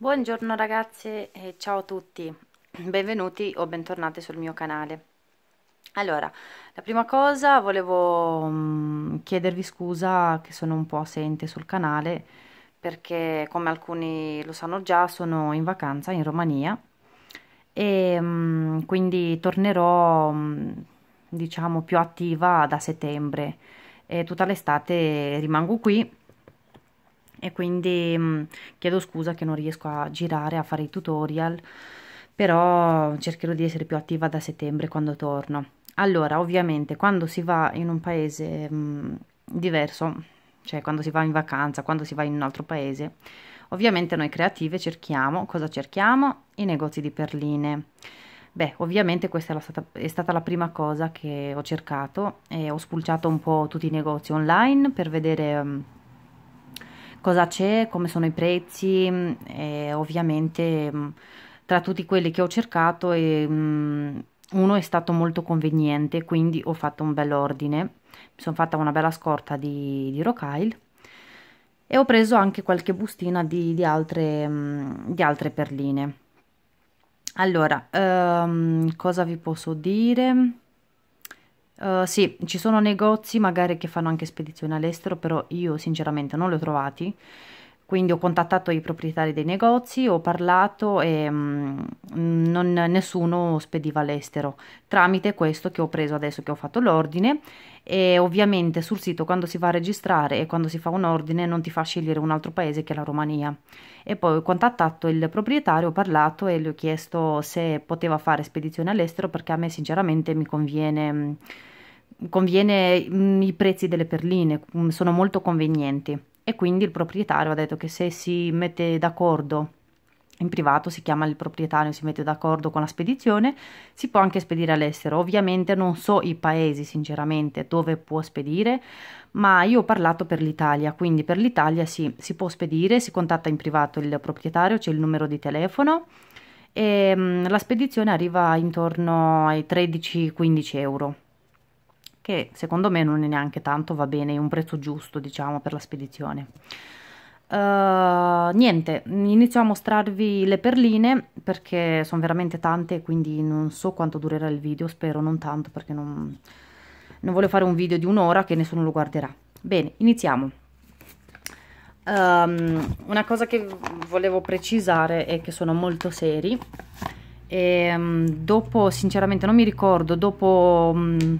Buongiorno ragazze e ciao a tutti, benvenuti o bentornate sul mio canale. Allora, la prima cosa volevo mm, chiedervi scusa che sono un po' assente sul canale perché come alcuni lo sanno già sono in vacanza in Romania e mm, quindi tornerò mm, diciamo più attiva da settembre e tutta l'estate rimango qui e quindi mh, mm, chiedo scusa che non riesco a girare, a fare i tutorial, però cercherò di essere più attiva da settembre quando torno. Allora, ovviamente, quando si va in un paese mh, mm, diverso, cioè quando si va in vacanza, quando si va in un altro paese, ovviamente noi creative cerchiamo, cosa cerchiamo? I negozi di perline. Beh, ovviamente questa è stata, è stata, la prima cosa che ho cercato e ho spulciato un po' tutti i negozi online per vedere mm, cosa c'è, come sono i prezzi mm, e ovviamente mm, tra tutti quelli che ho cercato e, mm, uno è stato molto conveniente quindi ho fatto un bel ordine mi sono fatta una bella scorta di, di rocaille e ho preso anche qualche bustina di, di, altre, di altre, perline allora um, cosa vi posso dire eh, sì, ci sono negozi magari che fanno anche spedizione all'estero, però io sinceramente non li ho trovati quindi ho contattato i proprietari dei negozi, ho parlato e mh, mm, non, nessuno spediva all'estero. Tramite questo che ho preso adesso che ho fatto l'ordine e ovviamente sul sito quando si va a registrare e quando si fa un ordine non ti fa scegliere un altro paese che la Romania. E poi ho contattato il proprietario, ho parlato e gli ho chiesto se poteva fare spedizione all'estero perché a me sinceramente mi conviene... Mh, mm, conviene mh, mm, i prezzi delle perline, mh, sono molto convenienti e quindi il proprietario ha detto che se si mette d'accordo in privato si chiama il proprietario, si mette d'accordo con la spedizione, si può anche spedire all'estero. Ovviamente non so i paesi sinceramente dove può spedire, ma io ho parlato per l'Italia, quindi per l'Italia sì, si può spedire, si contatta in privato il proprietario, c'è il numero di telefono e mh, mm, la spedizione arriva intorno ai 13-15 euro che secondo me non è neanche tanto va bene, è un prezzo giusto diciamo per la spedizione. Uh, niente, inizio a mostrarvi le perline perché sono veramente tante quindi non so quanto durerà il video, spero non tanto perché non, non voglio fare un video di un'ora che nessuno lo guarderà. Bene, iniziamo. Um, una cosa che volevo precisare è che sono molto seri e um, dopo, sinceramente non mi ricordo, dopo... Um,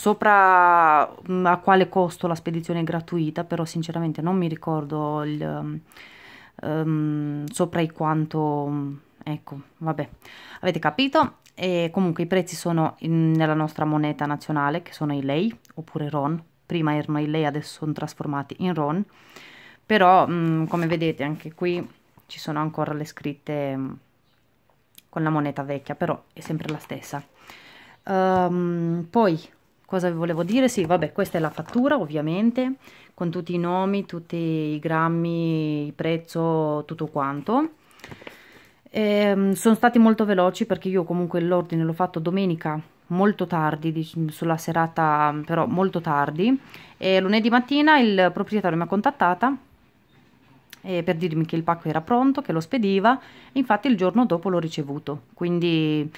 sopra mm, a quale costo la spedizione è gratuita, però sinceramente non mi ricordo il, um, sopra i quanto, mm, ecco, vabbè, avete capito? E comunque i prezzi sono in, nella nostra moneta nazionale, che sono i lei, oppure RON, prima erano i lei, adesso sono trasformati in RON, però um, come vedete anche qui ci sono ancora le scritte um, con la moneta vecchia, però è sempre la stessa. Ehm, poi cosa vi volevo dire? Sì, vabbè, questa è la fattura ovviamente, con tutti i nomi, tutti i grammi, il prezzo, tutto quanto. E, ehm, sono stati molto veloci perché io comunque l'ordine l'ho fatto domenica molto tardi, sulla serata però molto tardi. E lunedì mattina il proprietario mi ha contattata eh, per dirmi che il pacco era pronto, che lo spediva. Infatti il giorno dopo l'ho ricevuto, quindi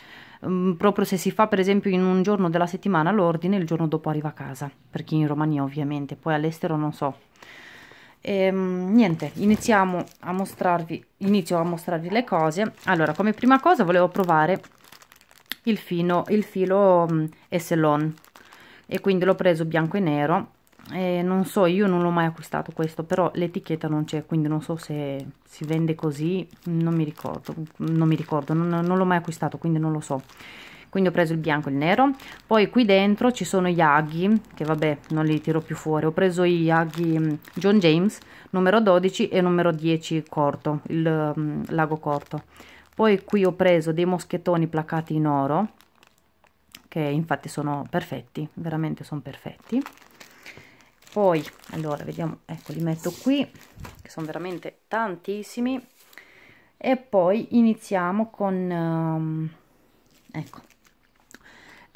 Ehm, proprio se si fa per esempio in un giorno della settimana l'ordine, il giorno dopo arriva a casa, per chi in Romania ovviamente, poi all'estero non so. E, ehm, niente, iniziamo a mostrarvi, inizio a mostrarvi le cose. Allora, come prima cosa volevo provare il, fino, il filo mh, mm, Esselon e quindi l'ho preso bianco e nero eh, non so io non l'ho mai acquistato questo però l'etichetta non c'è quindi non so se si vende così non mi ricordo non mi ricordo non, non l'ho mai acquistato quindi non lo so quindi ho preso il bianco e il nero poi qui dentro ci sono gli aghi che vabbè non li tiro più fuori ho preso gli aghi mm, John James numero 12 e numero 10 corto il um, lago corto poi qui ho preso dei moschettoni placati in oro che infatti sono perfetti veramente sono perfetti poi allora vediamo ecco li metto qui che sono veramente tantissimi e poi iniziamo con um, ecco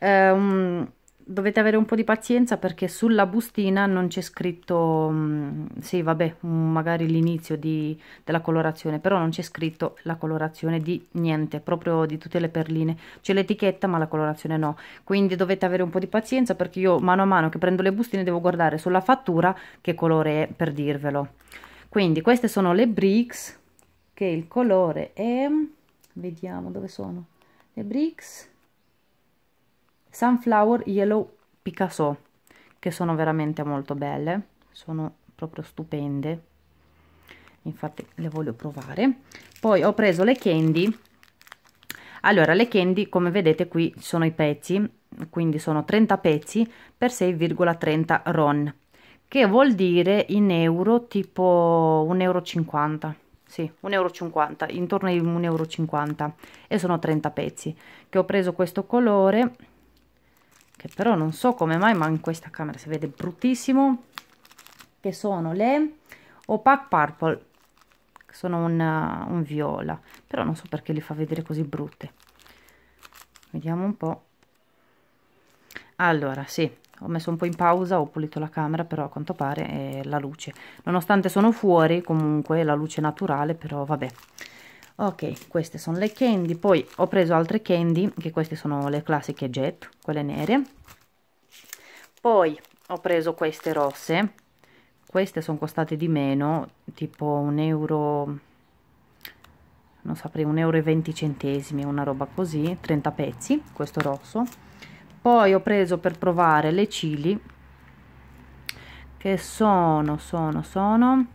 um, dovete avere un po' di pazienza perché sulla bustina non c'è scritto mm, sì vabbè mm, magari l'inizio della colorazione però non c'è scritto la colorazione di niente proprio di tutte le perline c'è l'etichetta ma la colorazione no quindi dovete avere un po' di pazienza perché io mano a mano che prendo le bustine devo guardare sulla fattura che colore è per dirvelo quindi queste sono le bricks che il colore è vediamo dove sono le bricks Sunflower Yellow Picasso, che sono veramente molto belle, sono proprio stupende, infatti le voglio provare. Poi ho preso le candy, allora le candy come vedete qui sono i pezzi, quindi sono 30 pezzi per 6,30 RON, che vuol dire in euro tipo 1,50 euro sì, 1,50 euro, intorno ai 1,50 euro e sono 30 pezzi che ho preso questo colore che però non so come mai ma in questa camera si vede bruttissimo che sono le opaque purple che sono un, eh, un viola però non so perché li fa vedere così brutte vediamo un po' allora sì ho messo un po' in pausa, ho pulito la camera, però a quanto pare è la luce. Nonostante sono fuori, comunque la luce naturale, però vabbè ok queste sono le candy poi ho preso altre candy che queste sono le classiche jet quelle nere poi ho preso queste rosse queste sono costate di meno tipo un euro non saprei un euro e 20 centesimi una roba così 30 pezzi questo rosso poi ho preso per provare le cili che sono sono sono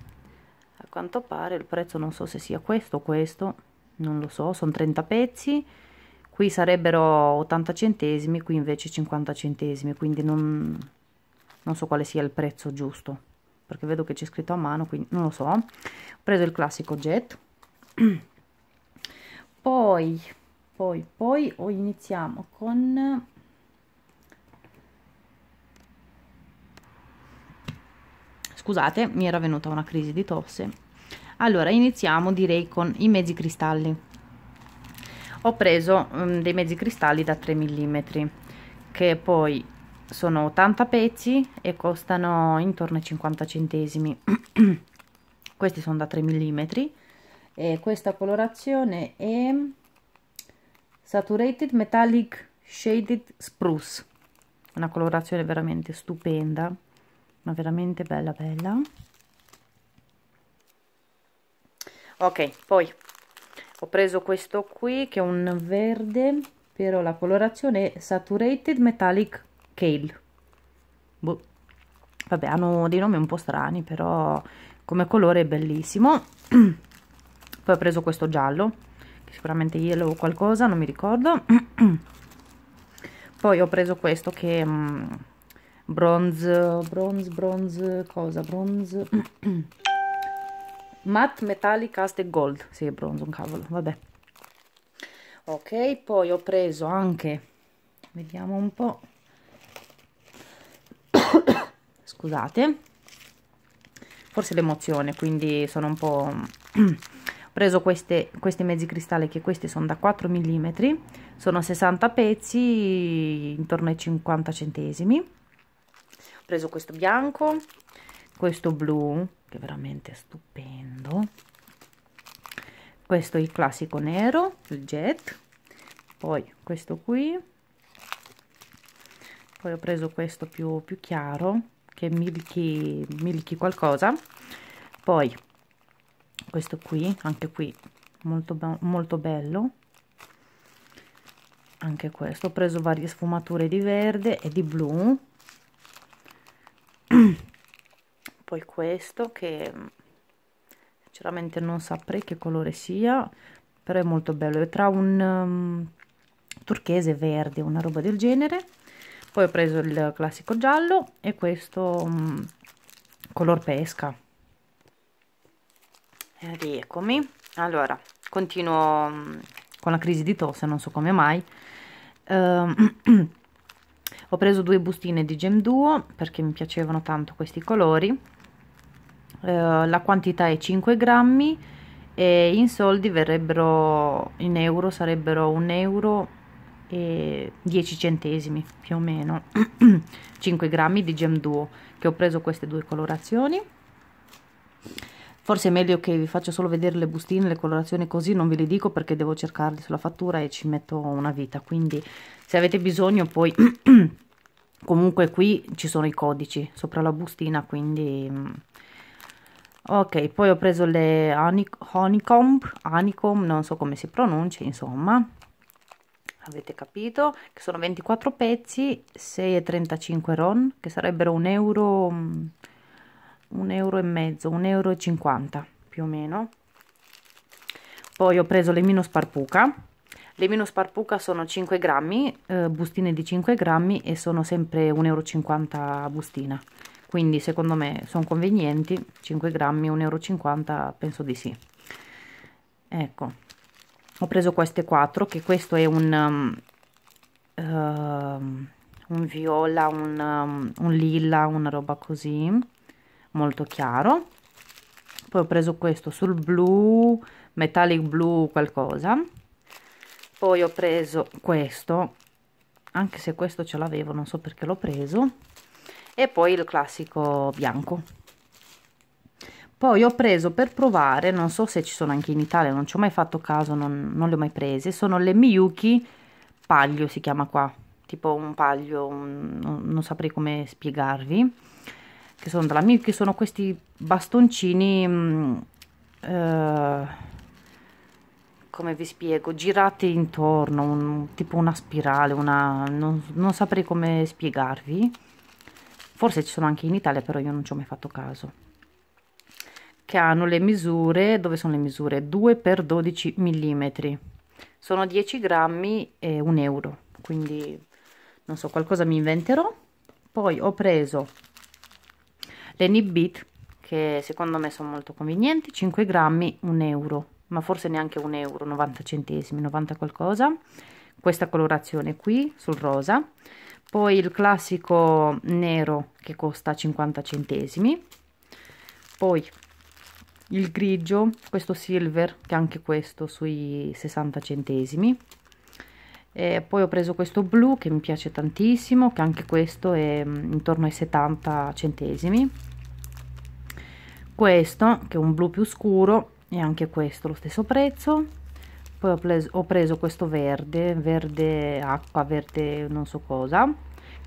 quanto pare il prezzo non so se sia questo o questo non lo so sono 30 pezzi qui sarebbero 80 centesimi qui invece 50 centesimi quindi non, non so quale sia il prezzo giusto perché vedo che c'è scritto a mano quindi non lo so ho preso il classico jet poi poi poi o iniziamo con Scusate, mi era venuta una crisi di tosse. Allora, iniziamo direi con i mezzi cristalli. Ho preso um, dei mezzi cristalli da 3 mm, che poi sono 80 pezzi e costano intorno ai 50 centesimi. Questi sono da 3 mm e questa colorazione è Saturated Metallic Shaded Spruce una colorazione veramente stupenda ma veramente bella bella ok poi ho preso questo qui che è un verde però la colorazione è saturated metallic kale boh. vabbè hanno dei nomi un po' strani però come colore è bellissimo poi ho preso questo giallo che sicuramente yellow o qualcosa non mi ricordo poi ho preso questo che mh, mm, bronze, bronze, bronze, cosa, bronze, matte metallic aste gold, sì è bronzo un cavolo, vabbè, ok, poi ho preso anche, vediamo un po', scusate, forse l'emozione, quindi sono un po'... Ho preso queste, questi mezzi cristalli che questi sono da 4 mm, sono 60 pezzi, intorno ai 50 centesimi preso questo bianco questo blu che è veramente stupendo questo è il classico nero il jet poi questo qui poi ho preso questo più, più chiaro che milchi, milky, qualcosa poi questo qui anche qui molto, molto bello anche questo ho preso varie sfumature di verde e di blu poi questo che mm, sinceramente non saprei che colore sia però è molto bello è tra un um, turchese verde una roba del genere poi ho preso il classico giallo e questo um, color pesca eccomi allora continuo um, con la crisi di tosse non so come mai ehm, ho preso due bustine di gem duo perché mi piacevano tanto questi colori eh, la quantità è 5 grammi e in soldi verrebbero in euro sarebbero 1 euro e 10 centesimi più o meno 5 grammi di gem duo che ho preso queste due colorazioni forse è meglio che vi faccio solo vedere le bustine le colorazioni così non ve le dico perché devo cercarle sulla fattura e ci metto una vita quindi se avete bisogno poi comunque qui ci sono i codici sopra la bustina quindi mm, ok poi ho preso le honeycomb honeycomb non so come si pronuncia insomma avete capito che sono 24 pezzi 6,35 ron che sarebbero un euro mm, un euro e mezzo un euro e 50 più o meno poi ho preso le mino sparpuca le mino sparpuca sono 5 grammi eh, bustine di 5 grammi e sono sempre 1,50 euro bustina quindi secondo me sono convenienti 5 grammi 1,50 euro penso di sì ecco ho preso queste 4 che questo è un, um, uh, un viola un, um, un lilla una roba così molto chiaro poi ho preso questo sul blu metallic blu qualcosa poi ho preso questo anche se questo ce l'avevo non so perché l'ho preso e poi il classico bianco poi ho preso per provare non so se ci sono anche in Italia non ci ho mai fatto caso non, non le ho mai prese sono le Miyuki paglio si chiama qua tipo un paglio un, non, saprei come spiegarvi che sono della Miyuki sono questi bastoncini mh, mm, eh, come vi spiego girati intorno un, tipo una spirale una non, non saprei come spiegarvi forse ci sono anche in Italia però io non ci ho mai fatto caso che hanno le misure dove sono le misure 2 x 12 mm sono 10 grammi e 1 euro quindi non so qualcosa mi inventerò poi ho preso le nibbit che secondo me sono molto convenienti 5 grammi 1 euro ma forse neanche 1 euro 90 centesimi 90 qualcosa questa colorazione qui sul rosa poi il classico nero che costa 50 centesimi poi il grigio questo silver che anche questo sui 60 centesimi e poi ho preso questo blu che mi piace tantissimo che anche questo è mm, intorno ai 70 centesimi questo che è un blu più scuro e anche questo lo stesso prezzo poi ho preso, ho preso questo verde verde acqua verde non so cosa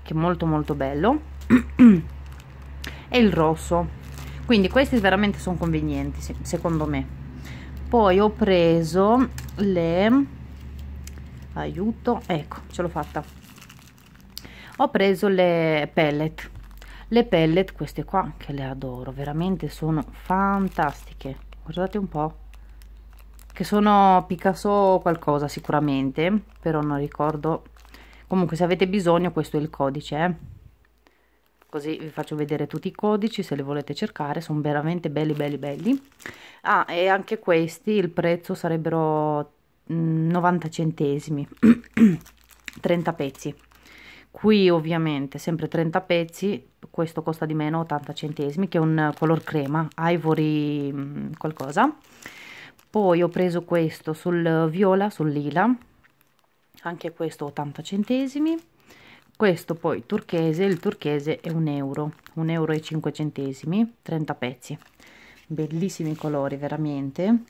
che è molto molto bello e il rosso quindi questi veramente sono convenienti secondo me poi ho preso le aiuto ecco ce l'ho fatta ho preso le pellet le pellet queste qua che le adoro veramente sono fantastiche guardate un po' che sono Picasso qualcosa sicuramente però non ricordo comunque se avete bisogno questo è il codice eh. così vi faccio vedere tutti i codici se li volete cercare sono veramente belli belli belli ah e anche questi il prezzo sarebbero 90 mm, centesimi 30 pezzi qui ovviamente sempre 30 pezzi questo costa di meno 80 centesimi che è un color crema ivory mm, qualcosa poi ho preso questo sul viola sul lila anche questo 80 centesimi questo poi turchese il turchese è un euro un euro e 5 centesimi 30 pezzi bellissimi colori veramente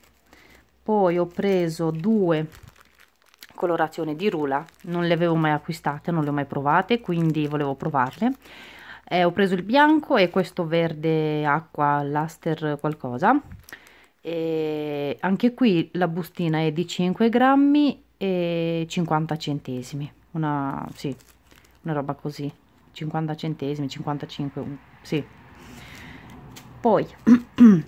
poi ho preso due colorazioni di rula non le avevo mai acquistate non le ho mai provate quindi volevo provarle eh, ho preso il bianco e questo verde acqua laster qualcosa e anche qui la bustina è di 5 grammi e 50 centesimi. Una, sì, una roba così. 50 centesimi, 55, sì. Poi...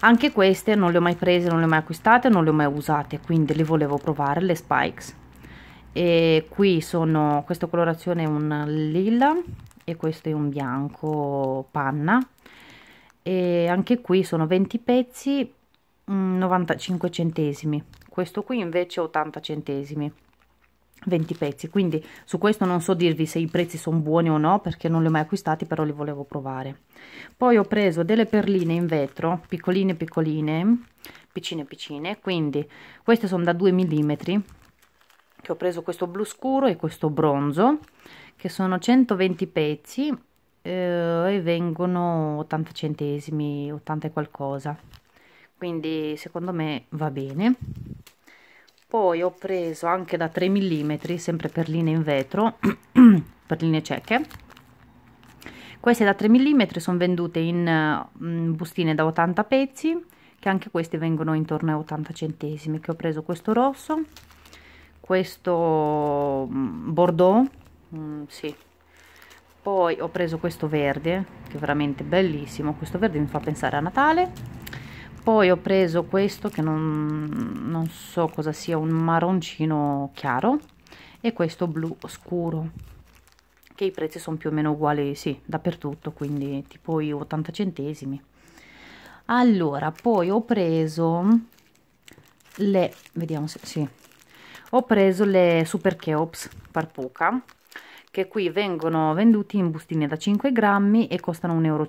anche queste non le ho mai prese, non le ho mai acquistate, non le ho mai usate, quindi le volevo provare, le spikes. E qui sono, questa colorazione è un lilla e questo è un bianco panna, e anche qui sono 20 pezzi 95 mm, centesimi questo qui invece 80 centesimi 20 pezzi quindi su questo non so dirvi se i prezzi sono buoni o no perché non li ho mai acquistati però li volevo provare poi ho preso delle perline in vetro piccoline piccoline piccine piccine quindi queste sono da 2 mm che ho preso questo blu scuro e questo bronzo che sono 120 pezzi eh, e vengono 80 centesimi 80 e qualcosa quindi secondo me va bene poi ho preso anche da 3 mm sempre perline in vetro perline cieche queste da 3 mm sono vendute in, in mm, bustine da 80 pezzi che anche queste vengono intorno a 80 centesimi che ho preso questo rosso questo mm, bordeaux mm, sì poi ho preso questo verde che è veramente bellissimo questo verde mi fa pensare a Natale poi ho preso questo che non, non so cosa sia un marroncino chiaro e questo blu scuro che i prezzi sono più o meno uguali sì dappertutto quindi tipo i 80 centesimi allora poi ho preso le vediamo se sì ho preso le super keops parpuca che qui vengono venduti in bustine da 5 grammi e costano 1,50 euro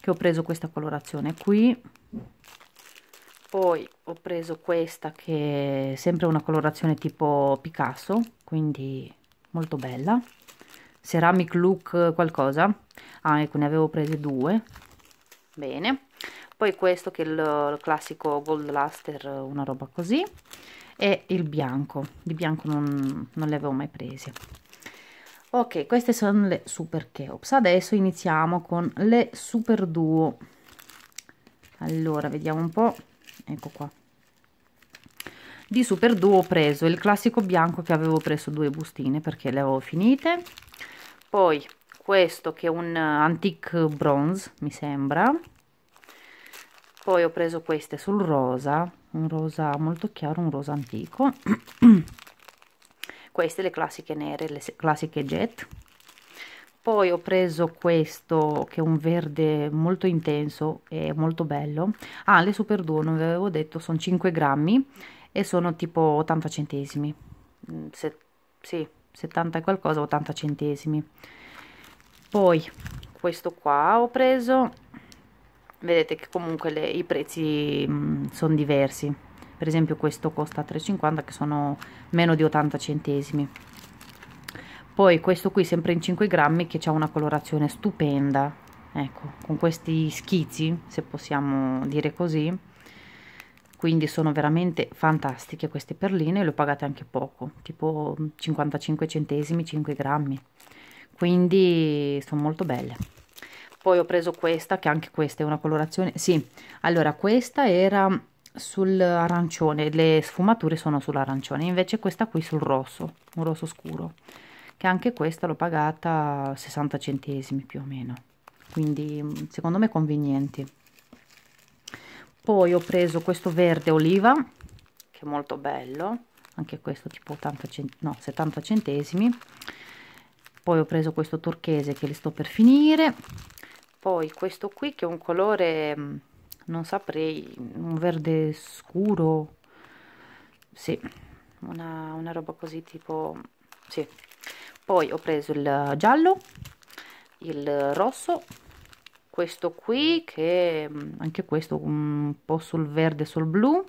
che ho preso questa colorazione qui poi ho preso questa che è sempre una colorazione tipo Picasso quindi molto bella ceramic look qualcosa ah ecco ne avevo prese due bene poi questo che è il classico gold luster una roba così e il bianco di bianco non, non le avevo mai prese ok queste sono le super cheops adesso iniziamo con le super duo allora vediamo un po ecco qua di super duo ho preso il classico bianco che avevo preso due bustine perché le avevo finite poi questo che è un antique bronze mi sembra poi ho preso queste sul rosa un rosa molto chiaro un rosa antico queste le classiche nere le classiche jet poi ho preso questo che è un verde molto intenso e molto bello ah le Super Duo, non vi avevo detto sono 5 grammi e sono tipo 80 centesimi mm, Se, sì 70 e qualcosa 80 centesimi poi questo qua ho preso vedete che comunque le, i prezzi mm, sono diversi per esempio questo costa 3,50 che sono meno di 80 centesimi poi questo qui sempre in 5 grammi che ha una colorazione stupenda ecco con questi schizzi se possiamo dire così quindi sono veramente fantastiche queste perline le ho pagate anche poco tipo 55 centesimi 5 grammi quindi sono molto belle poi ho preso questa che anche questa è una colorazione sì allora questa era sull'arancione le sfumature sono sull'arancione invece questa qui sul rosso un rosso scuro che anche questa l'ho pagata 60 centesimi più o meno quindi mm, secondo me convenienti poi ho preso questo verde oliva che è molto bello anche questo tipo 80 no, 70 centesimi poi ho preso questo turchese che li sto per finire poi questo qui che è un colore mm, non saprei un verde scuro sì una, una roba così tipo sì poi ho preso il giallo il rosso questo qui che mm, anche questo mm, un po' sul verde sul blu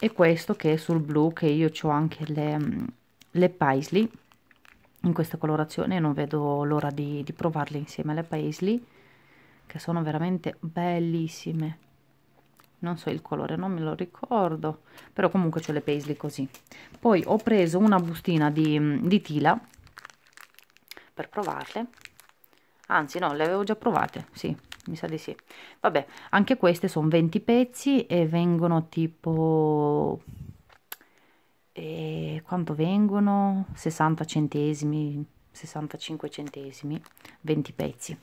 e questo che è sul blu che io ho anche le, le paisley in questa colorazione non vedo l'ora di, di provarle insieme alle paisley che sono veramente bellissime non so il colore non me lo ricordo però comunque c'ho le paisley così poi ho preso una bustina di, di tila per provarle anzi no le avevo già provate sì mi sa di sì vabbè anche queste sono 20 pezzi e vengono tipo e quanto vengono 60 centesimi 65 centesimi 20 pezzi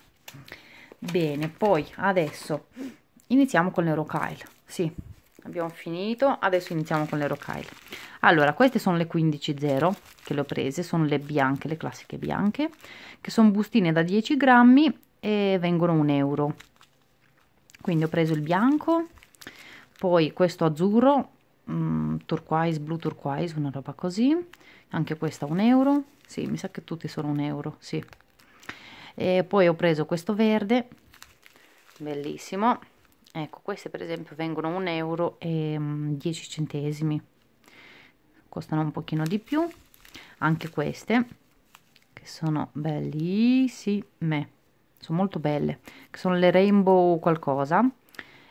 bene poi adesso iniziamo con le rocaille sì abbiamo finito adesso iniziamo con le rocaille allora queste sono le 15.0 che le ho prese sono le bianche le classiche bianche che sono bustine da 10 grammi e vengono un euro quindi ho preso il bianco poi questo azzurro mm, turquoise, blu turquoise, una roba così. Anche questa un euro. Sì, mi sa che tutti sono un euro, sì. E poi ho preso questo verde, bellissimo. Ecco, queste per esempio vengono un euro e mm, 10 centesimi. Costano un pochino di più. Anche queste, che sono bellissime. Sono molto belle. sono le rainbow qualcosa.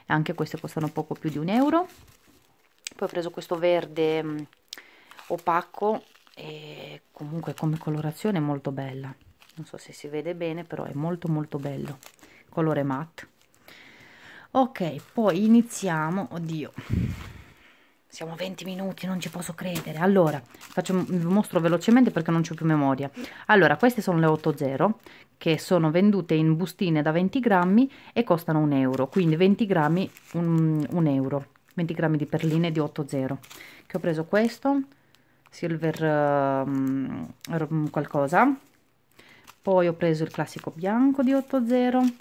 Anche queste costano poco più di un euro poi ho preso questo verde mh, mm, opaco e comunque come colorazione è molto bella non so se si vede bene però è molto molto bello colore matte ok poi iniziamo oddio siamo 20 minuti non ci posso credere allora faccio, vi mostro velocemente perché non c'ho più memoria allora queste sono le 80 che sono vendute in bustine da 20 grammi e costano un euro quindi 20 grammi un, un euro 20 grammi di perline di 8,0 che ho preso questo silver um, qualcosa poi ho preso il classico bianco di 8,0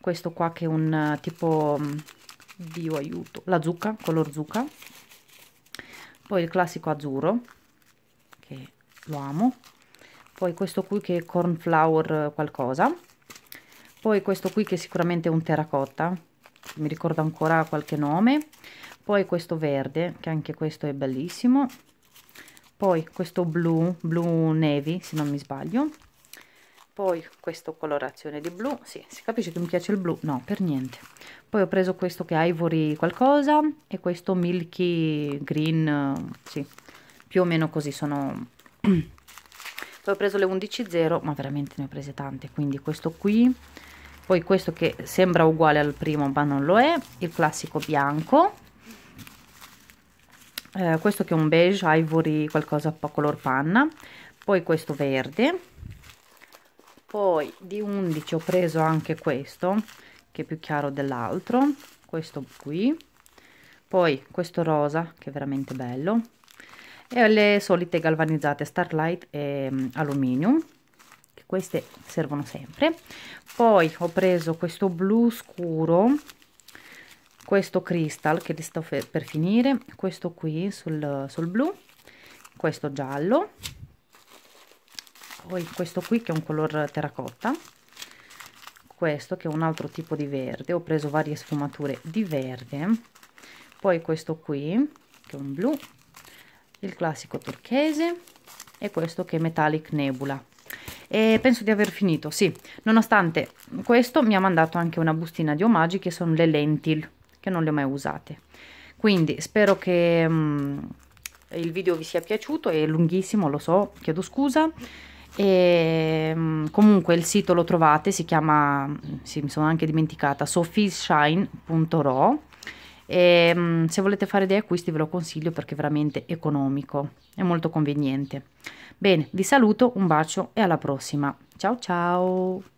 questo qua che è un eh, tipo um, dio aiuto la zucca color zucca poi il classico azzurro che lo amo poi questo qui che è cornflower eh, qualcosa poi questo qui che sicuramente è un terracotta mi ricordo ancora qualche nome poi questo verde che anche questo è bellissimo poi questo blu blu navy se non mi sbaglio poi questa colorazione di blu sì, si capisce che mi piace il blu no per niente poi ho preso questo che è ivory qualcosa e questo milky green sì più o meno così sono poi ho preso le 11.0 ma veramente ne ho prese tante quindi questo qui poi questo che sembra uguale al primo ma non lo è il classico bianco eh, questo che è un beige ivory qualcosa po' color panna poi questo verde poi di 11 ho preso anche questo che è più chiaro dell'altro questo qui poi questo rosa che è veramente bello e le solite galvanizzate starlight e mm, alluminio che queste servono sempre poi ho preso questo blu scuro questo crystal che li sto per finire questo qui sul, sul blu questo giallo poi questo qui che è un color terracotta questo che è un altro tipo di verde ho preso varie sfumature di verde poi questo qui che è un blu il classico turchese e questo che è metallic nebula e penso di aver finito sì nonostante questo mi ha mandato anche una bustina di omaggi che sono le lentil che non le ho mai usate quindi spero che mh, mm, il video vi sia piaciuto è lunghissimo lo so chiedo scusa e, mm, comunque il sito lo trovate si chiama sì mi sono anche dimenticata sophieshine.ro e mm, se volete fare dei acquisti ve lo consiglio perché è veramente economico è molto conveniente bene vi saluto un bacio e alla prossima ciao ciao